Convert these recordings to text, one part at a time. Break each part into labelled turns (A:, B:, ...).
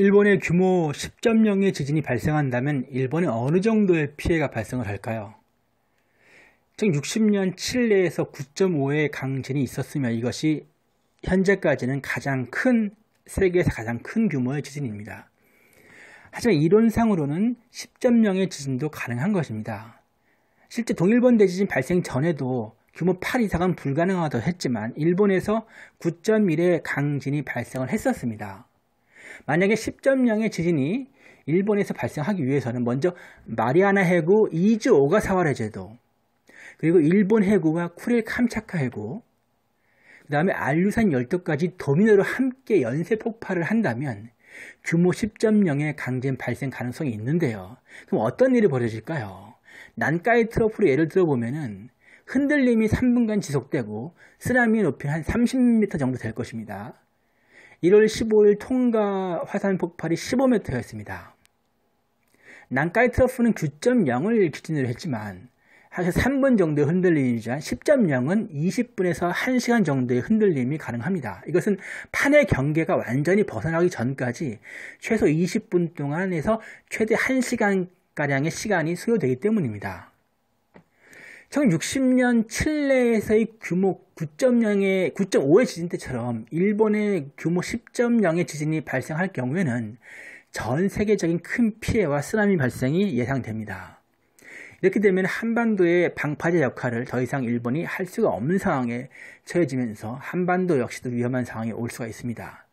A: 일본의 규모 10.0의 지진이 발생한다면 일본에 어느 정도의 피해가 발생을 할까요? 1960년 칠레에서 9.5의 강진이 있었으며 이것이 현재까지는 가장 큰 세계에서 가장 큰 규모의 지진입니다. 하지만 이론상으로는 10.0의 지진도 가능한 것입니다. 실제 동일본 대지진 발생 전에도 규모 8 이상은 불가능하다고 했지만 일본에서 9.1의 강진이 발생을 했었습니다. 만약에 10.0의 지진이 일본에서 발생하기 위해서는 먼저 마리아나 해구, 이즈 오가사와라 제도, 그리고 일본 해구가 쿠릴 캄차카 해구, 그 다음에 알류산 열도까지 도미노로 함께 연쇄 폭발을 한다면 규모 10.0의 강진 발생 가능성이 있는데요. 그럼 어떤 일이 벌어질까요? 난카이 트러프로 예를 들어보면 흔들림이 3분간 지속되고 쓰나미의 높이는 한 30m 정도 될 것입니다. 1월 15일 통가 화산 폭발이 15m였습니다. 난카이 트러프는 9.0을 기준으로 했지만 하여 3분 정도의 흔들림이 한 10.0은 20분에서 1시간 정도의 흔들림이 가능합니다. 이것은 판의 경계가 완전히 벗어나기 전까지 최소 20분 동안에서 최대 1시간가량의 시간이 소요되기 때문입니다. 1960년 칠레에서의 규모 9.0의 9.5의 지진 때처럼 일본의 규모 10.0의 지진이 발생할 경우에는 전 세계적인 큰 피해와 쓰나미 발생이 예상됩니다. 이렇게 되면 한반도의 방파제 역할을 더 이상 일본이 할 수가 없는 상황에 처해지면서 한반도 역시도 위험한 상황에 올 수가 있습니다.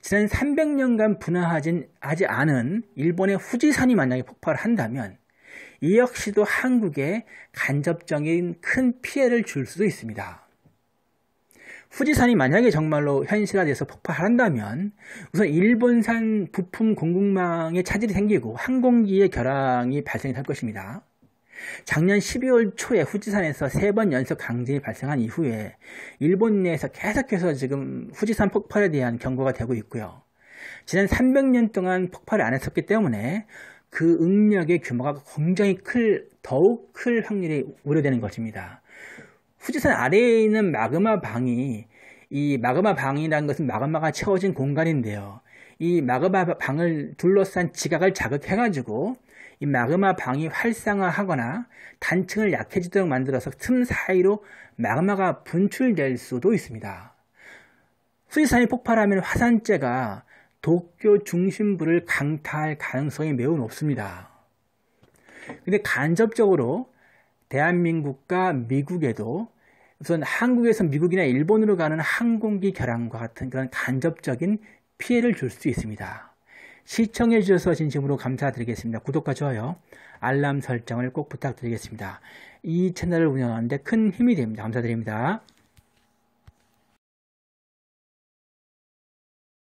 A: 지난 300년간 분화하지 않은 일본의 후지산이 만약에 폭발한다면 이 역시도 한국에 간접적인 큰 피해를 줄 수도 있습니다. 후지산이 만약에 정말로 현실화돼서 폭발한다면 우선 일본산 부품 공급망에 차질이 생기고 항공기의 결항이 발생할 것입니다. 작년 12월 초에 후지산에서 세 번 연속 강진이 발생한 이후에 일본 내에서 계속해서 지금 후지산 폭발에 대한 경고가 되고 있고요. 지난 300년 동안 폭발을 안 했었기 때문에 그 응력의 규모가 굉장히 클, 더욱 클 확률이 우려되는 것입니다. 후지산 아래에 있는 마그마 방이 이 마그마 방이라는 것은 마그마가 채워진 공간인데요. 이 마그마 방을 둘러싼 지각을 자극해가지고 이 마그마 방이 활성화하거나 단층을 약해지도록 만들어서 틈 사이로 마그마가 분출될 수도 있습니다. 후지산이 폭발하면 화산재가 도쿄 중심부를 강타할 가능성이 매우 높습니다. 근데 간접적으로 대한민국과 미국에도 우선 한국에서 미국이나 일본으로 가는 항공기 결항과 같은 그런 간접적인 피해를 줄 수 있습니다. 시청해 주셔서 진심으로 감사드리겠습니다. 구독과 좋아요, 알람 설정을 꼭 부탁드리겠습니다. 이 채널을 운영하는데 큰 힘이 됩니다. 감사드립니다.